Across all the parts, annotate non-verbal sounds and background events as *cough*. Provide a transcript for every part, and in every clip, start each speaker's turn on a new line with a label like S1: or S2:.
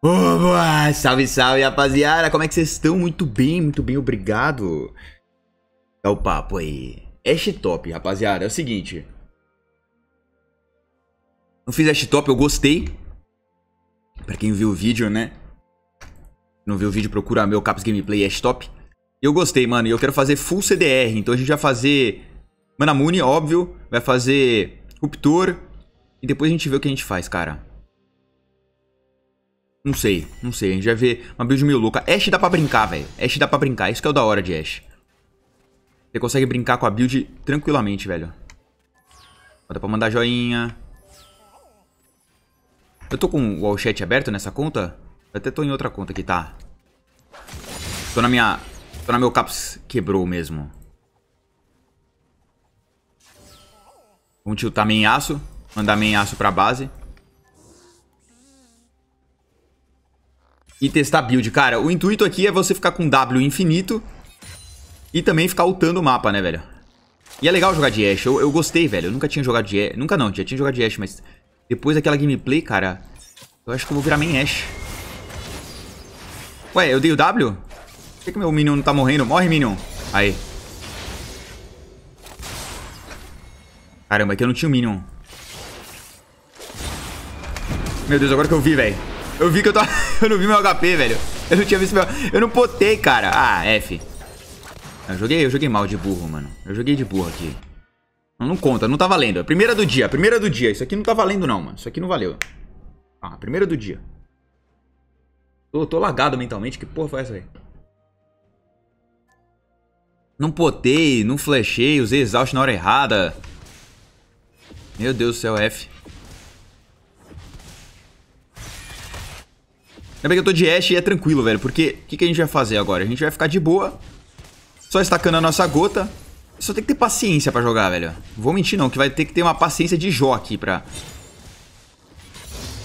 S1: Oba! Salve, salve, rapaziada! Como é que vocês estão? Muito bem, muito bem, obrigado. Dá é o papo aí. Ash Top, rapaziada, é o seguinte. Não fiz Ash Top, eu gostei. Pra quem viu o vídeo, né? Não viu o vídeo, procura meu Caps Gameplay Ash Top. Eu gostei, mano, e eu quero fazer full CDR. Então a gente vai fazer Manamune, óbvio. Vai fazer Ruptor. E depois a gente vê o que a gente faz, cara. Não sei, não sei. A gente vai ver uma build meio louca. Ashe dá pra brincar, velho. Ashe dá pra brincar. Isso que é o da hora de Ashe. Você consegue brincar com a build tranquilamente, velho. Dá pra mandar joinha. Eu tô com o wall chat aberto nessa conta? Eu até tô em outra conta aqui, tá. Tô na minha... Tô na meu caps quebrou mesmo. Vamos tiltar meio aço. Mandar meio aço pra base. e testar build. Cara, o intuito aqui é você ficar com W infinito e também ficar ultando o mapa, né, velho? E é legal jogar de Ashe, eu, eu gostei, velho. Eu nunca tinha jogado de Ashe, nunca não, já tinha jogado de Ashe, mas depois daquela gameplay, cara, eu acho que eu vou virar main Ashe. Ué, eu dei o W? Por que, que meu Minion não tá morrendo? Morre, Minion! Aí. Caramba, aqui eu não tinha o Minion. Meu Deus, agora que eu vi, velho. Eu vi que eu tava... *laughs* *laughs* eu não vi meu HP, velho. Eu não tinha visto meu... Eu não potei, cara. Ah, F. Eu joguei, eu joguei mal de burro, mano. Eu joguei de burro aqui. Não, não conta, não tá valendo. A é primeira do dia, a primeira do dia. Isso aqui não tá valendo, não, mano. Isso aqui não valeu. Ah, a primeira do dia. Tô, tô lagado mentalmente. Que porra foi essa aí? Não potei, não flechei, usei exaust na hora errada. Meu Deus do céu, F. Ainda bem que eu tô de Ashe e é tranquilo, velho. Porque o que, que, a gente vai fazer agora? A gente vai ficar de boa. Só estacando a nossa gota. Só tem que ter paciência pra jogar, velho. Vou mentir não, que vai ter que ter uma paciência de Jó aqui pra...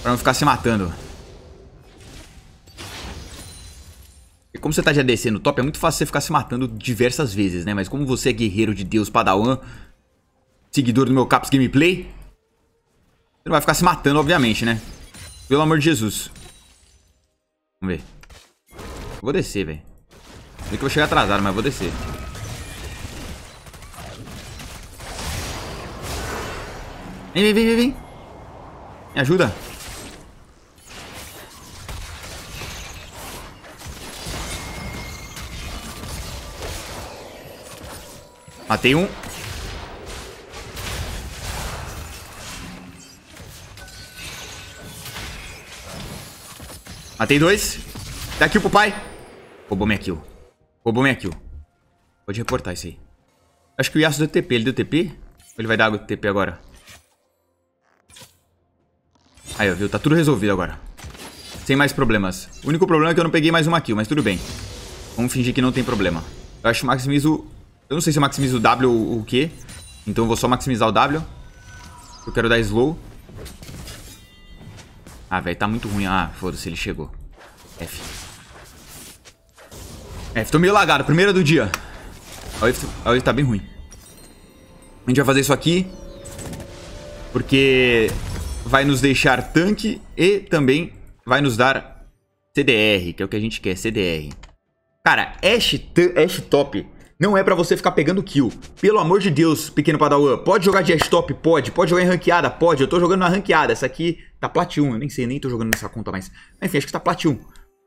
S1: Pra não ficar se matando. E como você tá já descendo, top, é muito fácil você ficar se matando diversas vezes, né? Mas como você é guerreiro de Deus Padawan, seguidor do meu Caps Gameplay, você não vai ficar se matando, obviamente, né? Pelo amor de Jesus. Vamos ver. Vou descer, velho. Sei que eu vou chegar atrasado, mas vou descer. Vem, vem, vem, vem, vem. Me ajuda. Matei um. Matei dois. Dá kill pro pai. Roubou minha kill. Roubou minha kill. Pode reportar isso aí. Acho que o Yasuo deu TP. Ele deu TP? Ou ele vai dar água do TP agora? Aí, ó, viu? Tá tudo resolvido agora. Sem mais problemas. O único problema é que eu não peguei mais uma kill, mas tudo bem. Vamos fingir que não tem problema. Eu acho que maximizo... Eu não sei se eu maximizo o W ou o Q. Então eu vou só maximizar o W. Eu quero dar slow. Ah, velho, tá muito ruim. Ah, foda-se, ele chegou. F. F, tô meio lagado. Primeira do dia. Olha, ele tá bem ruim. A gente vai fazer isso aqui. Porque vai nos deixar tanque e também vai nos dar CDR, que é o que a gente quer, CDR. Cara, Ash, Ashe top não é para você ficar pegando kill. Pelo amor de Deus, pequeno padawan. Pode jogar de desktop? Pode. Pode jogar em ranqueada? Pode. Eu tô jogando na ranqueada. Essa aqui tá plat 1. Eu nem sei, nem tô jogando nessa conta mais. Enfim, acho que tá plat 1.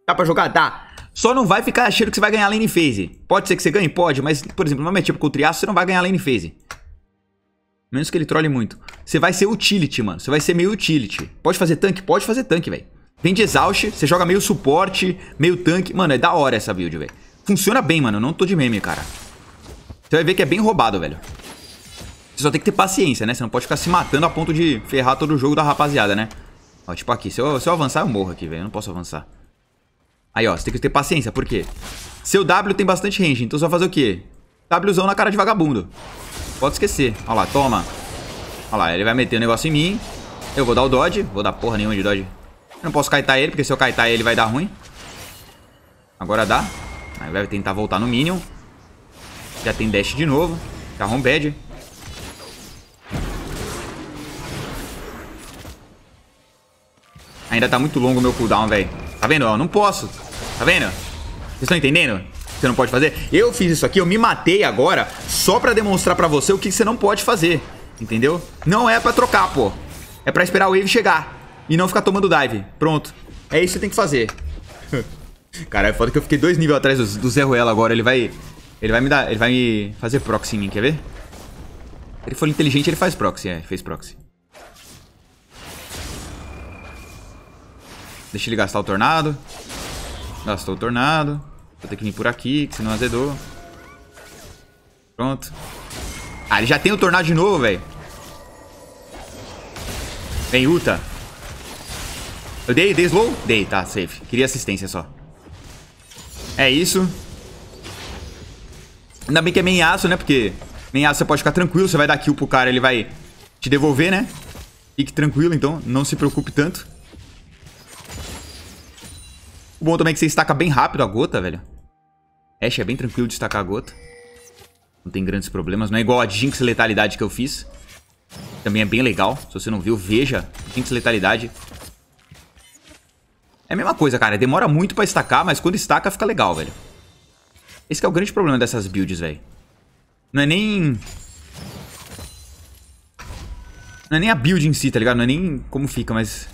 S1: Dá pra jogar? Dá. Só não vai ficar cheiro que você vai ganhar lane phase. Pode ser que você ganhe? Pode. Mas, por exemplo, no meu tipo com o Triaço, você não vai ganhar lane phase. Menos que ele trole muito. Você vai ser utility, mano. Você vai ser meio utility. Pode fazer tanque? Pode fazer tanque, velho. Vem de exaust, você joga meio suporte, meio tanque. Mano, é da hora essa build, velho. Funciona bem, mano. Eu não tô de meme, cara. Você vai ver que é bem roubado, velho. Você só tem que ter paciência, né? Você não pode ficar se matando a ponto de ferrar todo o jogo da rapaziada, né? Ó, tipo aqui. Se eu, se eu avançar, eu morro aqui, velho. Eu não posso avançar. Aí, ó. Você tem que ter paciência. Por quê? Seu W tem bastante range. Então você vai fazer o quê? Wzão na cara de vagabundo. Pode esquecer. Ó lá. Toma. Ó lá. Ele vai meter o um negócio em mim. Eu vou dar o dodge. Vou dar porra nenhuma de dodge. Eu não posso kaitar ele, porque se eu kaitar ele vai dar ruim. Agora dá. Aí vai tentar voltar no minion. Já tem dash de novo. Carrom tá Badger. Ainda tá muito longo o meu cooldown, velho. Tá vendo? Eu não posso. Tá vendo? Vocês estão entendendo? Você não pode fazer? Eu fiz isso aqui, eu me matei agora só pra demonstrar pra você o que você não pode fazer. Entendeu? Não é pra trocar, pô. É pra esperar o wave chegar. E não ficar tomando dive. Pronto. É isso que você tem que fazer. *laughs* Cara, é foda que eu fiquei dois níveis atrás do, do Zé Ruela agora. Ele vai ele vai me dar. Ele vai me fazer proxy em mim, quer ver? Ele for inteligente, ele faz proxy. É, fez proxy. Deixa ele gastar o tornado. Gastou o tornado. Vou ter que vir por aqui, que senão azedou. Pronto. Ah, ele já tem o tornado de novo, velho. Vem, Uta. Eu dei, dei slow? Dei, tá, safe. Queria assistência só. É isso. Ainda bem que é main aço, né? Porque main aço você pode ficar tranquilo. Você vai dar kill pro cara, ele vai te devolver, né? Fique tranquilo, então. Não se preocupe tanto. O bom também é que você estaca bem rápido a gota, velho. Ashe é, é bem tranquilo de estacar a gota. Não tem grandes problemas. Não é igual a Jinx Letalidade que eu fiz. Também é bem legal. Se você não viu, veja. Jinx Letalidade. É a mesma coisa, cara. Demora muito pra estacar, mas quando estaca fica legal, velho. Esse é o grande problema dessas builds, velho. Não é nem... Não é nem a build em si, tá ligado? Não é nem como fica, mas...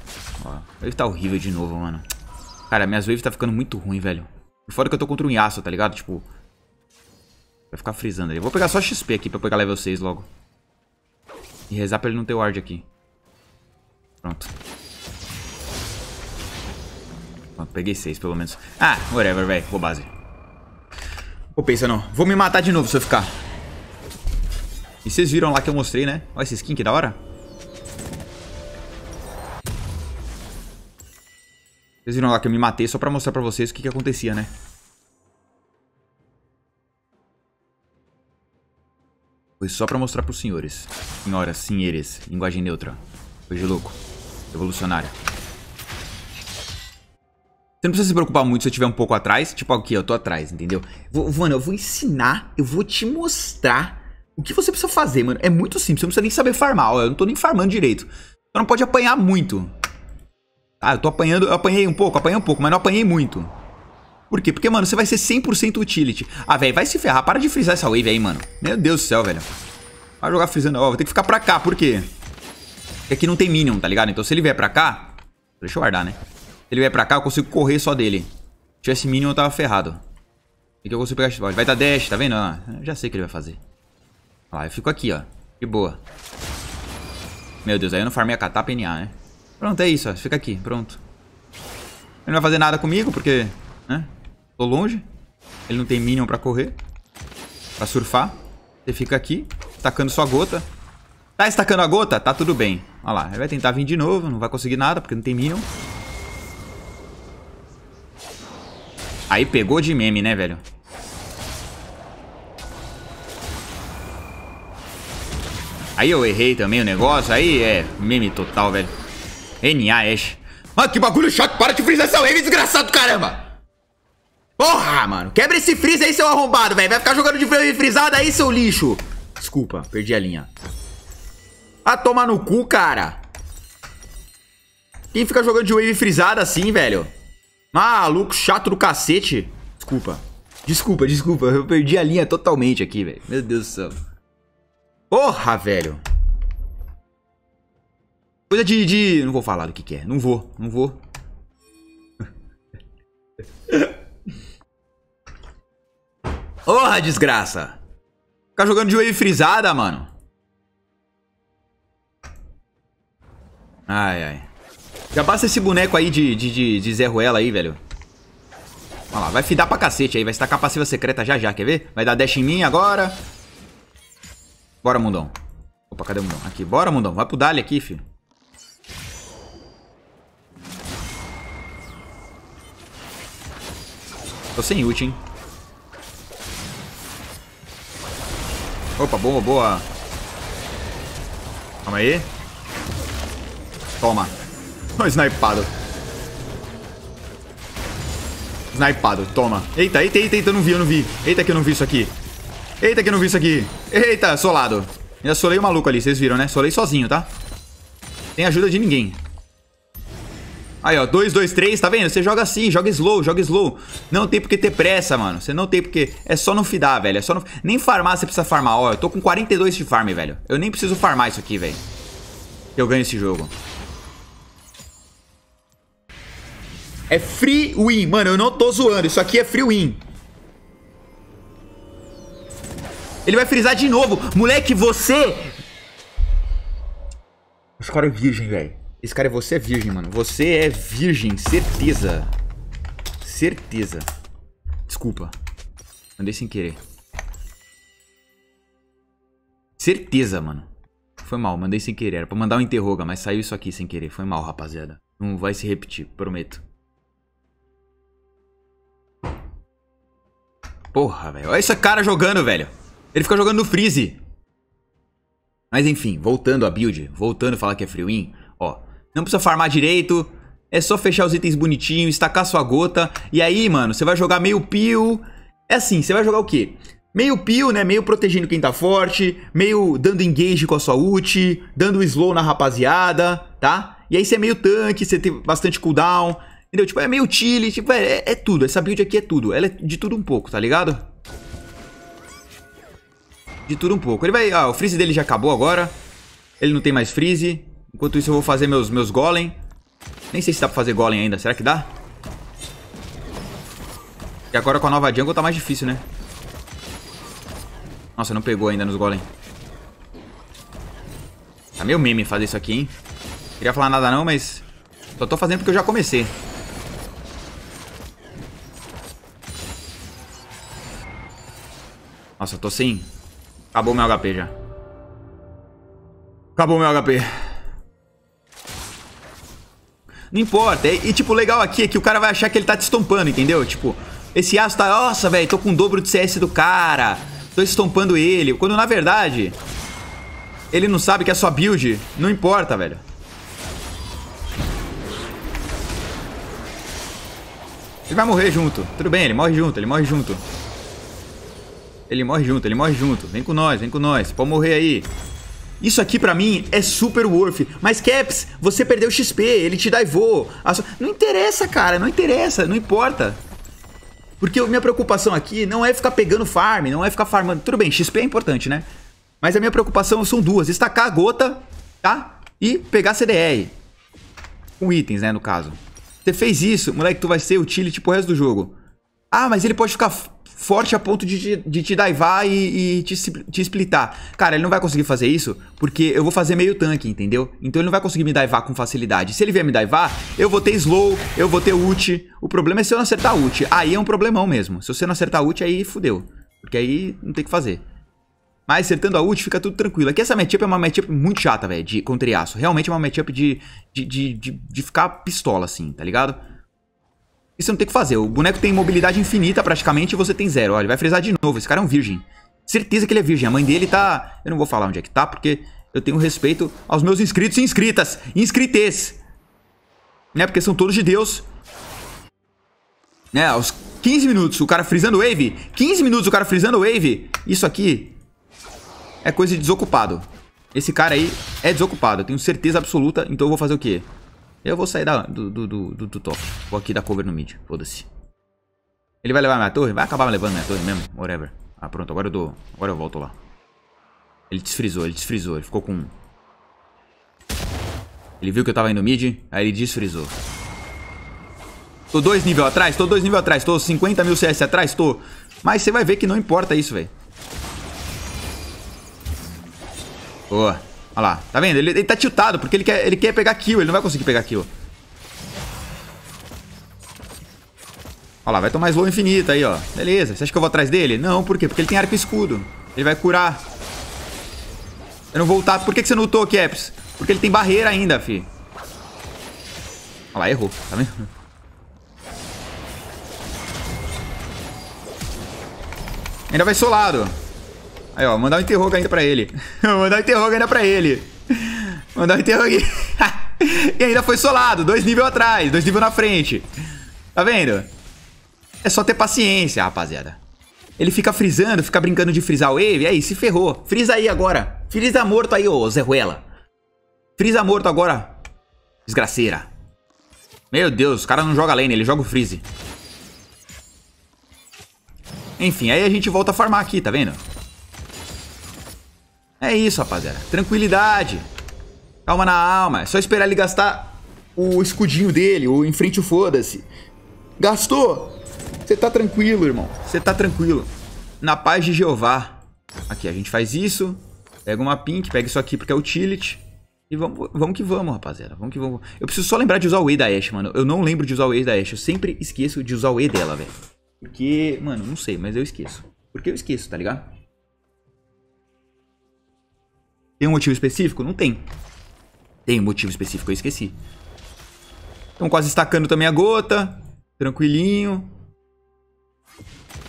S1: Ó, wave tá horrível de novo, mano. Cara, minhas waves tá ficando muito ruim, velho. E fora que eu tô contra um Yasuo, tá ligado? Tipo... Vai ficar frisando ali. vou pegar só XP aqui pra pegar level 6 logo. E rezar pra ele não ter ward aqui. Pronto. Pronto, peguei 6 pelo menos. Ah, whatever, velho. Vou base. Vou pensar não. Vou me matar de novo se eu ficar. E vocês viram lá que eu mostrei, né? Olha esse skin que da hora. Vocês viram lá que eu me matei só pra mostrar pra vocês o que que acontecia, né? Foi só pra mostrar pros senhores. Senhoras, senhores. Linguagem neutra. Foi de louco. Revolucionária. Você não precisa se preocupar muito se eu estiver um pouco atrás. Tipo, aqui, ah, eu tô atrás, entendeu? Vou, mano, eu vou ensinar, eu vou te mostrar o que você precisa fazer, mano. É muito simples, você não precisa nem saber farmar. Ó, eu não tô nem farmando direito. Você não pode apanhar muito. Ah, eu tô apanhando, eu apanhei um pouco, apanhei um pouco, mas não apanhei muito. Por quê? Porque, mano, você vai ser 100% utility. Ah, velho, vai se ferrar. Para de frisar essa wave aí, mano. Meu Deus do céu, velho. Vai jogar frisando. Ó, vou ter que ficar pra cá. Por quê? Porque aqui não tem minion, tá ligado? Então se ele vier pra cá... Deixa eu guardar, né? ele vier pra cá, eu consigo correr só dele. Se tivesse Minion, eu tava ferrado. E que eu consigo pegar esse Vai dar dash, tá vendo? Ah, já sei o que ele vai fazer. Olha lá, eu fico aqui, ó. De boa. Meu Deus, aí eu não farmei a catar PNA, né? Pronto, é isso, ó. Fica aqui, pronto. Ele não vai fazer nada comigo, porque... Né? Tô longe. Ele não tem Minion pra correr. Pra surfar. Você fica aqui, tacando sua gota. Tá estacando a gota? Tá tudo bem. Olha lá, ele vai tentar vir de novo, não vai conseguir nada, porque não tem Minion. Aí pegou de meme, né, velho? Aí eu errei também o negócio, aí é meme total, velho. NA Ash. Mano, que bagulho chato, para de frisar essa wave, desgraçado, caramba! Porra, mano, quebra esse freeze aí, seu arrombado, velho. Vai ficar jogando de wave frisada aí, seu lixo. Desculpa, perdi a linha. Ah, toma no cu, cara. Quem fica jogando de wave frisada assim, velho? Maluco chato do cacete. Desculpa. Desculpa, desculpa. Eu perdi a linha totalmente aqui, velho. Meu Deus do céu. Porra, velho. Coisa de, de... Não vou falar do que que é. Não vou, não vou. *laughs* Porra, desgraça. Ficar jogando de wave frisada, mano. Ai, ai. Já basta esse boneco aí de, de, de, de Zé Ruela aí, velho. Olha lá, vai fidar pra cacete aí. Vai estacar passiva secreta já já, quer ver? Vai dar dash em mim agora. Bora, mundão. Opa, cadê o mundão? Aqui, bora, mundão. Vai pro Dali aqui, filho. Tô sem ult, hein? Opa, boa, boa. Calma aí. Toma snipado. Snipado, toma. Eita, eita, eita, eita, eu não vi, eu não vi. Eita que eu não vi isso aqui. Eita que eu não vi isso aqui. Eita, solado. Ainda solei o maluco ali, vocês viram, né? Solei sozinho, tá? Sem ajuda de ninguém. Aí, ó, 2, 2, 3, tá vendo? Você joga assim, joga slow, joga slow. Não tem porque ter pressa, mano. Você não tem porque... É só não fidar, velho. É só não... Nem farmar você precisa farmar. Ó, eu tô com 42 de farm, velho. Eu nem preciso farmar isso aqui, velho. Eu ganho esse jogo. É free win. Mano, eu não tô zoando. Isso aqui é free win. Ele vai frisar de novo. Moleque, você... Esse cara é virgem, velho. Esse cara é você é virgem, mano. Você é virgem, certeza. Certeza. Desculpa. Mandei sem querer. Certeza, mano. Foi mal, mandei sem querer. Era pra mandar um interroga, mas saiu isso aqui sem querer. Foi mal, rapaziada. Não vai se repetir, prometo. Porra, velho. Olha esse cara jogando, velho. Ele fica jogando no freeze. Mas enfim, voltando à build, voltando a falar que é free win, ó. Não precisa farmar direito, é só fechar os itens bonitinho, estacar sua gota. E aí, mano, você vai jogar meio pio. É assim, você vai jogar o quê? Meio pio, né? Meio protegendo quem tá forte, meio dando engage com a sua ult, dando slow na rapaziada, tá? E aí você é meio tanque, você tem bastante cooldown, Entendeu? Tipo, é meio Chile, tipo, é, é, é tudo. Essa build aqui é tudo. Ela é de tudo um pouco, tá ligado? De tudo um pouco. Ele vai... Ah, o freeze dele já acabou agora. Ele não tem mais freeze. Enquanto isso eu vou fazer meus, meus golem. Nem sei se dá pra fazer golem ainda. Será que dá? E agora com a nova jungle tá mais difícil, né? Nossa, não pegou ainda nos golem. Tá meio meme fazer isso aqui, hein? Não queria falar nada não, mas... Só tô fazendo porque eu já comecei. Nossa, eu tô sem... Acabou meu HP já. Acabou meu HP. Não importa. E, e, tipo, o legal aqui é que o cara vai achar que ele tá te estompando, entendeu? Tipo, esse aço tá... Nossa, velho, tô com o dobro de CS do cara. Tô estompando ele. Quando, na verdade... Ele não sabe que é sua build. Não importa, velho. Ele vai morrer junto. Tudo bem, ele morre junto, ele morre junto. Ele morre junto, ele morre junto. Vem com nós, vem com nós. Pode morrer aí. Isso aqui para mim é super worth. Mas Caps, você perdeu XP, ele te daivou. So... Não interessa, cara, não interessa, não importa. Porque minha preocupação aqui não é ficar pegando farm, não é ficar farmando. Tudo bem, XP é importante, né? Mas a minha preocupação são duas: estacar a gota, tá? E pegar CDR. Com itens, né, no caso. Você fez isso, moleque, tu vai ser utility pro resto do jogo. Ah, mas ele pode ficar forte a ponto de, te, de te daivar e, e te, te, splitar. Cara, ele não vai conseguir fazer isso porque eu vou fazer meio tanque, entendeu? Então ele não vai conseguir me daivar com facilidade. Se ele vier me daivar, eu vou ter slow, eu vou ter ult. O problema é se eu não acertar ult. Aí é um problemão mesmo. Se você não acertar ult, aí fudeu. Porque aí não tem o que fazer. Mas acertando a ult fica tudo tranquilo. Aqui essa matchup é uma matchup muito chata, velho, de contra aço. Realmente é uma matchup de, de, de, de, de ficar pistola, assim, tá ligado? Isso não tem o que fazer. O boneco tem mobilidade infinita praticamente e você tem zero. Olha, ele vai frisar de novo. Esse cara é um virgem. Certeza que ele é virgem. A mãe dele tá... Eu não vou falar onde é que tá, porque eu tenho respeito aos meus inscritos e inscritas. Inscrites. Né? Porque são todos de Deus. Né? Aos 15 minutos o cara frisando wave. 15 minutos o cara frisando wave. Isso aqui é coisa de desocupado. Esse cara aí é desocupado. Eu tenho certeza absoluta. Então eu vou fazer o quê? Eu vou sair da, do, do, do, do top. Vou aqui dar cover no mid. Foda-se. Ele vai levar minha torre? Vai acabar levando minha torre mesmo? Whatever. Ah, pronto. Agora eu dou. Agora eu volto lá. Ele desfrizou, ele desfrizou. Ele ficou com um. Ele viu que eu tava indo mid. Aí ele desfrizou. Tô dois nível atrás, tô dois nível atrás. Tô 50 mil CS atrás, tô. Mas você vai ver que não importa isso, velho. Boa. Olha lá, tá vendo? Ele, ele tá tiltado, porque ele quer, ele quer pegar kill, ele não vai conseguir pegar kill. Olha lá, vai tomar slow infinito aí, ó. Beleza, você acha que eu vou atrás dele? Não, por quê? Porque ele tem arco e escudo. Ele vai curar. Eu não vou ultar. Por que, que você não ultou, Caps? Porque ele tem barreira ainda, fi. Olha lá, errou, tá vendo? Ainda vai solado. Aí, ó, mandar um interroga *laughs* ainda pra ele. mandar um interroga ainda pra ele. Mandar um interroga. e ainda foi solado, dois níveis atrás, dois níveis na frente. Tá vendo? É só ter paciência, rapaziada. Ele fica frisando, fica brincando de frisar o Wave. Aí, é se ferrou. Frisa aí agora. Frisa morto aí, ô Zé Ruela. Frisa morto agora. Desgraceira. Meu Deus, o cara não joga lane, ele joga o freeze. Enfim, aí a gente volta a farmar aqui, tá vendo? É isso, rapaziada. Tranquilidade. Calma na alma. É só esperar ele gastar o escudinho dele, o enfrente o foda-se. Gastou? Você tá tranquilo, irmão. Você tá tranquilo. Na paz de Jeová. Aqui, a gente faz isso. Pega uma pink, pega isso aqui porque é utility. E vamos, vamos que vamos, rapaziada. Vamos que vamos. Eu preciso só lembrar de usar o E da Ashe, mano. Eu não lembro de usar o E da Ashe. Eu sempre esqueço de usar o E dela, velho. Porque, mano, não sei, mas eu esqueço. Porque eu esqueço, tá ligado? Tem um motivo específico? Não tem. Tem um motivo específico, eu esqueci. Estão quase estacando também a gota. Tranquilinho.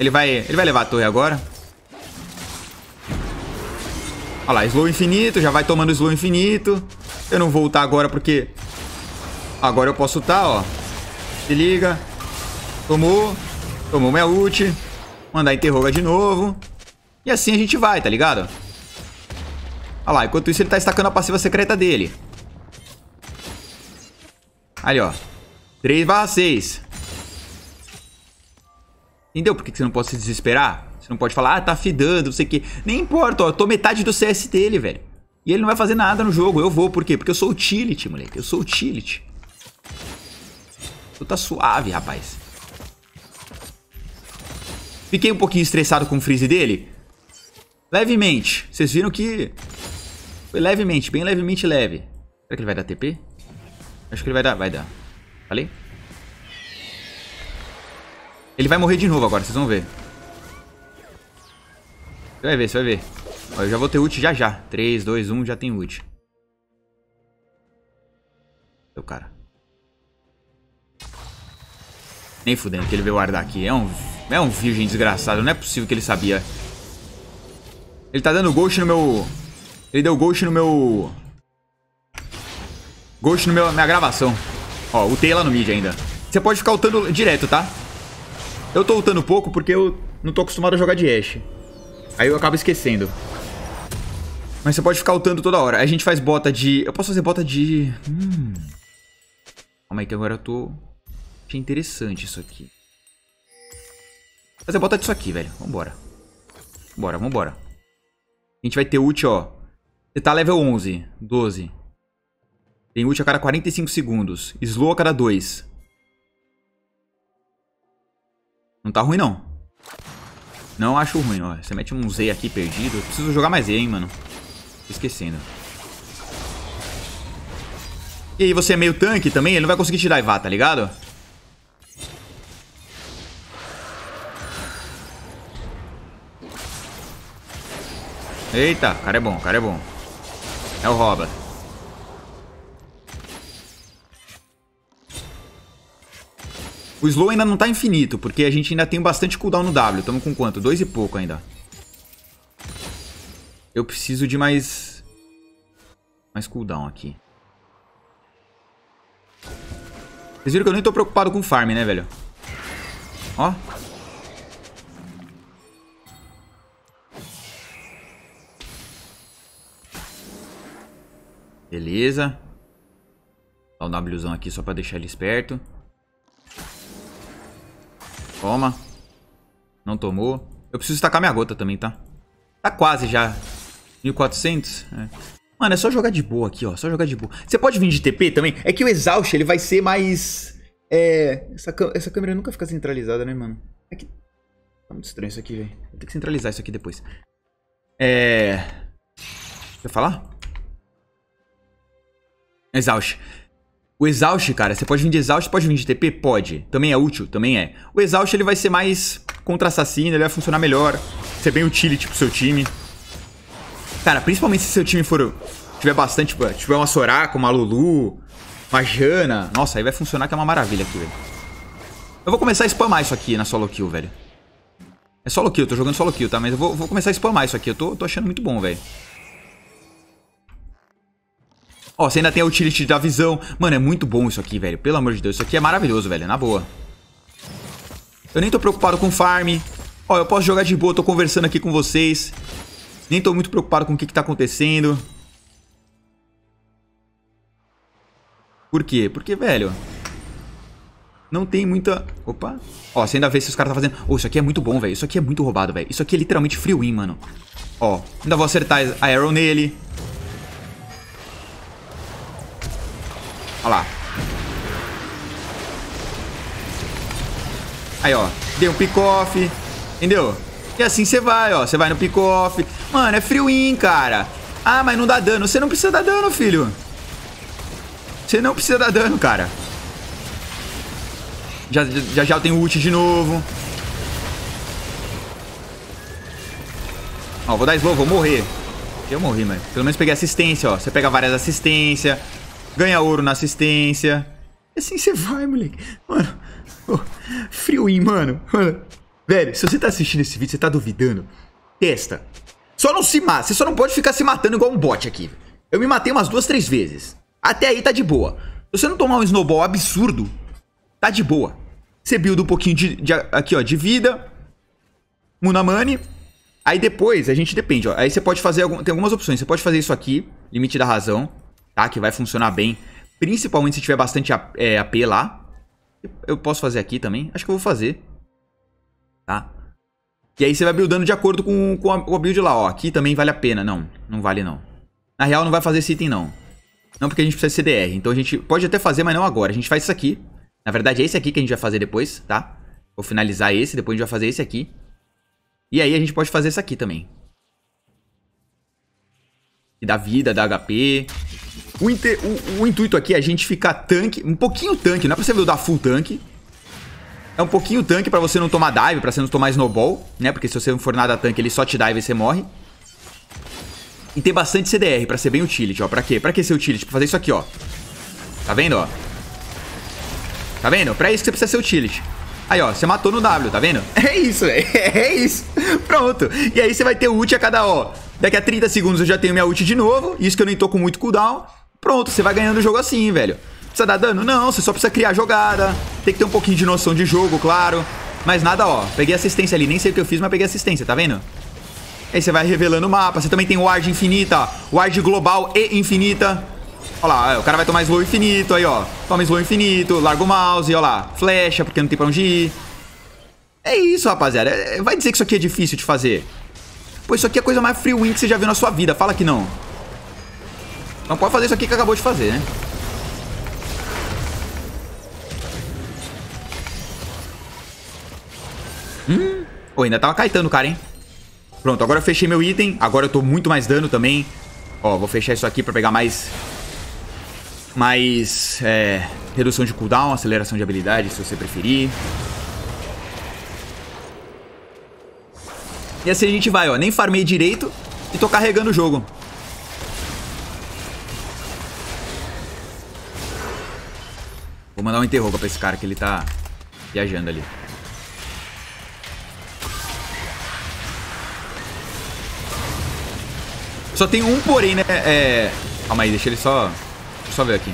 S1: Ele vai, ele vai levar a torre agora. Olha lá, slow infinito, já vai tomando slow infinito. Eu não vou ultar agora porque... Agora eu posso ultar, ó. Se liga. Tomou. Tomou minha ult. Mandar interroga de novo. E assim a gente vai, tá ligado? Olha lá, enquanto isso ele tá estacando a passiva secreta dele. Ali, ó. 3 barra 6. Entendeu por que você não pode se desesperar? Você não pode falar, ah, tá fidando, não sei o que. Nem importa, ó, eu tô metade do CS dele, velho. E ele não vai fazer nada no jogo, eu vou, por quê? Porque eu sou utility, moleque, eu sou utility. Tu tá suave, rapaz. Fiquei um pouquinho estressado com o freeze dele? Levemente. Vocês viram que levemente, bem levemente leve. Será que ele vai dar TP? Acho que ele vai dar, vai dar. Falei? Ele vai morrer de novo agora, vocês vão ver. Você vai ver, você vai ver. Ó, eu já vou ter ult já já. 3, 2, 1, já tem ult. meu cara. Nem fudendo que ele veio guardar aqui. É um, é um virgem desgraçado. Não é possível que ele sabia. Ele tá dando ghost no meu... Ele deu ghost no meu... Ghost no meu, minha gravação. Ó, utei lá no mid ainda. Você pode ficar ultando direto, tá? Eu tô ultando pouco porque eu não tô acostumado a jogar de Ashe. Aí eu acabo esquecendo. Mas você pode ficar ultando toda hora. Aí a gente faz bota de... Eu posso fazer bota de... Hum. Calma aí que agora eu tô... Achei interessante isso aqui. Fazer bota disso aqui, velho. Vambora. Bora, vambora. A gente vai ter ult, ó. Você tá level 11, 12. Tem ult a cada 45 segundos. Slow a cada 2. Não tá ruim, não. Não acho ruim, ó. Você mete um Z aqui perdido. Eu preciso jogar mais Z, hein, mano. Tô esquecendo. E aí você é meio tanque também, ele não vai conseguir te divar, tá ligado? Eita, cara é bom, cara é bom. É o roba. O slow ainda não tá infinito, porque a gente ainda tem bastante cooldown no W. Tamo com quanto? Dois e pouco ainda. Eu preciso de mais... Mais cooldown aqui. Vocês viram que eu nem tô preocupado com farm, né, velho? Ó. Beleza. Dá um Wzão aqui só pra deixar ele esperto. Toma. Não tomou. Eu preciso estacar minha gota também, tá? Tá quase já. 1400? É. Mano, é só jogar de boa aqui, ó. Só jogar de boa. Você pode vir de TP também? É que o Exaust, ele vai ser mais... É... Essa, essa câmera nunca fica centralizada, né, mano? É que... Tá muito estranho isso aqui, velho. Vou ter que centralizar isso aqui depois. É... Quer falar? Exaust. O Exaust, cara, você pode vir de Exaust, pode vir de TP? Pode. Também é útil, também é. O Exaust, ele vai ser mais contra-assassino, ele vai funcionar melhor. Ser bem utility pro seu time. Cara, principalmente se seu time for... Tiver bastante... Tiver uma Soraka, uma Lulu, uma Jana... Nossa, aí vai funcionar que é uma maravilha aqui, velho. Eu vou começar a spamar isso aqui na solo kill, velho. É solo kill, eu tô jogando solo kill, tá? Mas eu vou, vou começar a spamar isso aqui. Eu tô, tô achando muito bom, velho. Ó, você ainda tem a utility da visão. Mano, é muito bom isso aqui, velho. Pelo amor de Deus, isso aqui é maravilhoso, velho. Na boa. Eu nem tô preocupado com farm. Ó, eu posso jogar de boa, tô conversando aqui com vocês. Nem tô muito preocupado com o que, que tá acontecendo. Por quê? Porque, velho... Não tem muita... Opa. Ó, você ainda vê se os caras tá fazendo... Oh, isso aqui é muito bom, velho. Isso aqui é muito roubado, velho. Isso aqui é literalmente free win, mano. Ó, ainda vou acertar a arrow nele. Olha lá. Aí, ó. Dei um pick-off. Entendeu? E assim você vai, ó. Você vai no pick-off. Mano, é free cara. Ah, mas não dá dano. Você não precisa dar dano, filho. Você não precisa dar dano, cara. Já já, já tem ult de novo. Ó, vou dar slow, vou morrer. Eu morri, mano. Pelo menos peguei assistência, ó. Você pega várias assistências ganha ouro na assistência. Assim você vai, moleque. Mano, oh, frioinho, mano. mano. Velho, se você tá assistindo esse vídeo, você tá duvidando, testa. Só não se mata. Você só não pode ficar se matando igual um bot aqui. Eu me matei umas duas, três vezes. Até aí tá de boa. Se você não tomar um snowball absurdo, tá de boa. Você build um pouquinho de, de aqui, ó, de vida. Munamani. Aí depois, a gente depende, ó. Aí você pode fazer, algum, tem algumas opções. Você pode fazer isso aqui, limite da razão tá? Que vai funcionar bem, principalmente se tiver bastante AP, é, AP lá. Eu posso fazer aqui também? Acho que eu vou fazer. Tá? E aí você vai buildando de acordo com, com, a, com a build lá, ó. Aqui também vale a pena. Não, não vale não. Na real, não vai fazer esse item, não. Não, porque a gente precisa de CDR. Então a gente pode até fazer, mas não agora. A gente faz isso aqui. Na verdade, é esse aqui que a gente vai fazer depois, tá? Vou finalizar esse, depois a gente vai fazer esse aqui. E aí a gente pode fazer isso aqui também. Que dá vida, dá HP. O, inter, o, o, intuito aqui é a gente ficar tanque, um pouquinho tanque, não é pra você dar full tanque. É um pouquinho tanque pra você não tomar dive, pra você não tomar snowball, né? Porque se você não for nada tanque, ele só te dive e você morre. E tem bastante CDR pra ser bem utility, ó. Pra quê? Pra que ser utility? Pra fazer isso aqui, ó. Tá vendo, ó? Tá vendo? Pra isso que você precisa ser utility. Aí, ó, você matou no W, tá vendo? *laughs* É isso, velho. *laughs* É isso. Pronto. E aí você vai ter ult a cada, ó. Daqui a 30 segundos eu já tenho minha ult de novo. Isso que eu nem tô com muito cooldown. Pronto, você vai ganhando o jogo assim, velho. Precisa dar dano? Não, você só precisa criar jogada. Tem que ter um pouquinho de noção de jogo, claro. Mas nada, ó. Peguei assistência ali. Nem sei o que eu fiz, mas peguei assistência, tá vendo? Aí você vai revelando o mapa. Você também tem ward infinita, ward global e infinita. Ó lá, o cara vai tomar slow infinito aí, ó. Toma slow infinito, larga o mouse, ó lá. Flecha, porque não tem pra onde ir. É isso, rapaziada. É, vai dizer que isso aqui é difícil de fazer. Pô, isso aqui é a coisa mais free win que você já viu na sua vida. Fala que não. Não pode fazer isso aqui que acabou de fazer, né? Hum. Oh, ainda tava tá caetando o cara, hein? Pronto, agora eu fechei meu item. Agora eu tô muito mais dano também. Ó, vou fechar isso aqui pra pegar mais... Mais... É, redução de cooldown, aceleração de habilidade, se você preferir. E assim a gente vai, ó. Nem farmei direito e tô carregando o jogo. Vou mandar um interroga pra esse cara que ele tá viajando ali. Só tem um porém, né? É... Calma aí, deixa ele só... Deixa eu só ver aqui.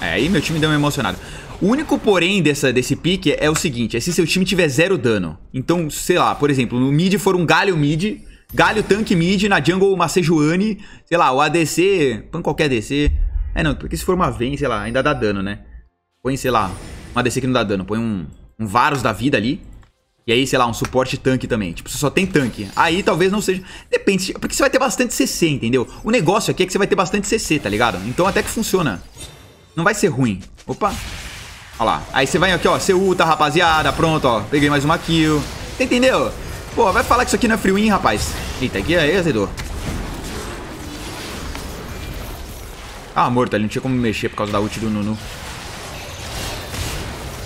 S1: É, aí meu time deu uma emocionada. O único porém dessa, desse pique é o seguinte, é se seu time tiver zero dano. Então, sei lá, por exemplo, no mid for um galho mid, galho tanque mid, na jungle uma Sejuani, sei lá, o ADC, pan qualquer ADC. É não, porque se for uma Vayne, sei lá, ainda dá dano, né? Põe, sei lá, uma DC que não dá dano. Põe um, um Varus da vida ali. E aí, sei lá, um suporte tanque também. Tipo, você só tem tanque. Aí talvez não seja. Depende, porque você vai ter bastante CC, entendeu? O negócio aqui é que você vai ter bastante CC, tá ligado? Então até que funciona. Não vai ser ruim. Opa. Olha lá. Aí você vai aqui, ó. Você ulta, rapaziada. Pronto, ó. Peguei mais uma kill. Você entendeu? Pô, vai falar que isso aqui não é free win, rapaz. Eita, aqui é azedor. Ah, morto, ali não tinha como mexer por causa da ult do Nunu.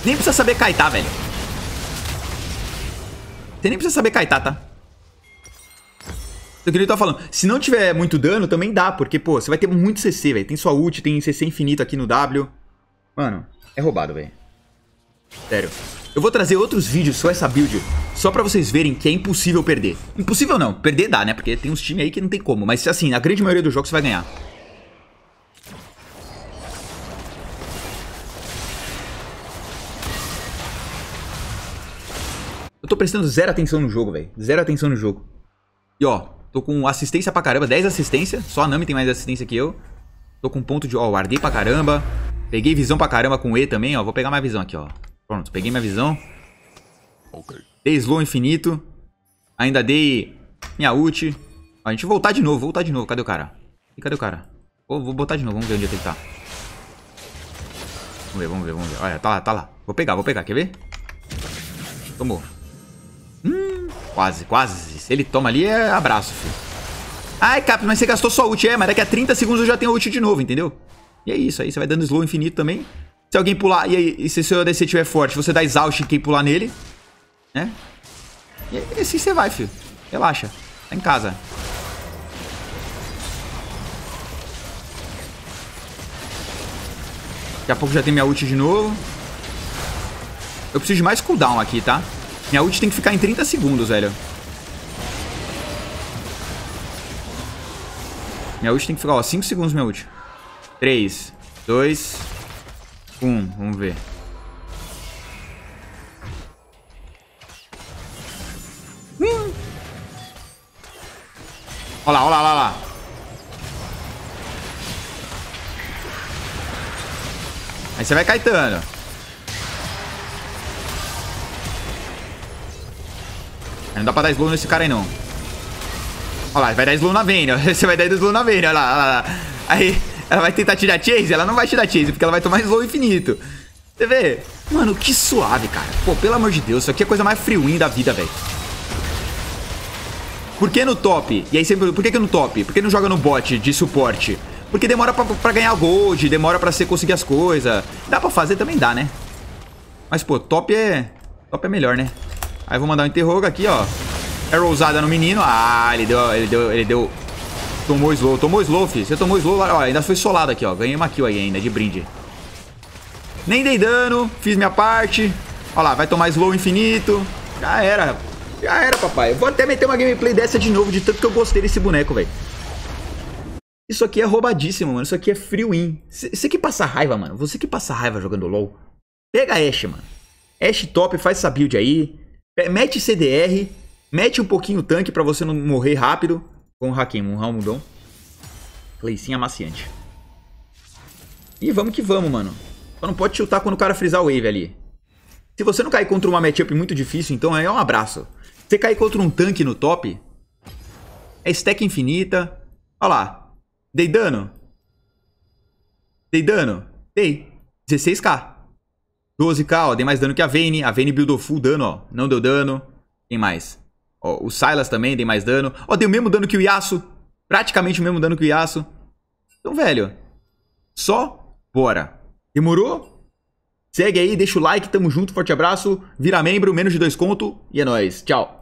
S1: Nem precisa saber kaitar, velho. Você nem precisa saber kaitar, tá? O que ele falando. Se não tiver muito dano, também dá. Porque, pô, você vai ter muito CC, velho. Tem sua ult, tem CC infinito aqui no W. Mano, é roubado, velho. Sério. Eu vou trazer outros vídeos com essa build, só pra vocês verem que é impossível perder. Impossível não, perder dá, né? Porque tem uns times aí que não tem como, mas assim, a grande maioria dos jogos você vai ganhar. tô prestando zero atenção no jogo, velho. Zero atenção no jogo. E ó, tô com assistência pra caramba, 10 assistência. Só a Nami tem mais assistência que eu. Tô com ponto de... Ó, guardei pra caramba. Peguei visão pra caramba com E também, ó. Vou pegar minha visão aqui, ó. Pronto, peguei minha visão. Ok. Dei slow infinito. Ainda dei minha ult. Ó, a gente voltar de novo, voltar de novo. Cadê o cara? E cadê o cara? Vou, vou botar de novo, vamos ver onde é que ele tá. Vamos ver, vamos ver, vamos ver. Olha, tá lá, tá lá. Vou pegar, vou pegar, quer ver? Tomou. Hum, quase, quase. Se ele toma ali, é abraço, filho. Ai, Cap, mas você gastou sua ult. É, mas daqui a 30 segundos eu já tenho ult de novo, entendeu? E é isso, aí você vai dando slow infinito também. Se alguém pular, e aí, e se seu ADC estiver forte, você dá exaust em quem pular nele, né? E é assim você vai, filho. Relaxa. Tá em casa. Daqui a pouco já tem minha ult de novo. Eu preciso de mais cooldown aqui, tá? Minha ult tem que ficar em 30 segundos, velho. Minha ult tem que ficar, ó, 5 segundos minha ult. 3, 2, 1. Vamos ver. Hum. Olha lá, olha lá, olha lá. Aí você vai caetando. Não dá pra dar slow nesse cara aí, não. Olha lá, vai dar slow na Vayne, *laughs* Você vai dar slow na Vayne, olha lá, olha lá. Aí, ela vai tentar tirar chase? Ela não vai tirar chase, porque ela vai tomar slow infinito. Você vê? Mano, que suave, cara. Pô, pelo amor de Deus, isso aqui é a coisa mais friwin da vida, velho. Por que no top? E aí sempre, por que, que no top? Por que não joga no bot de suporte? Porque demora pra, pra ganhar gold, demora pra você conseguir as coisas. Dá pra fazer? Também dá, né? Mas, pô, top é... Top é melhor, né? Aí vou mandar um interroga aqui, ó. Arrowzada no menino. Ah, ele deu, ele deu, ele deu... Tomou slow, tomou slow, filho. Você tomou slow, ó, ainda foi solado aqui, ó. Ganhei uma kill aí ainda, de brinde. Nem dei dano, fiz minha parte. Ó lá, vai tomar slow infinito. Já era, já era, papai. Eu vou até meter uma gameplay dessa de novo, de tanto que eu gostei desse boneco, velho. Isso aqui é roubadíssimo, mano. Isso aqui é free win. Você que passa raiva, mano. Você que passa raiva jogando LoL. Pega a Ashe, mano. Ashe top, faz essa build aí. É, mete CDR, mete um pouquinho o tanque para você não morrer rápido com o Hakim, um Ramudon. Leicinha amaciante. E vamos que vamos, mano. Só não pode chutar quando o cara frisar o wave ali. Se você não cair contra uma matchup muito difícil, então é um abraço. Se você cair contra um tanque no top, é stack infinita. Olha lá. Dei dano. Dei dano. Dei. 16k. 12k, ó, dei mais dano que a Vayne. A Vayne buildou full dano, ó. Não deu dano. Quem mais? Ó, o Silas também dei mais dano. Ó, deu o mesmo dano que o Yasuo. Praticamente o mesmo dano que o Yasuo. Então, velho, só bora. Demorou? Segue aí, deixa o like, tamo junto, forte abraço, vira membro, menos de dois conto e é nóis. Tchau.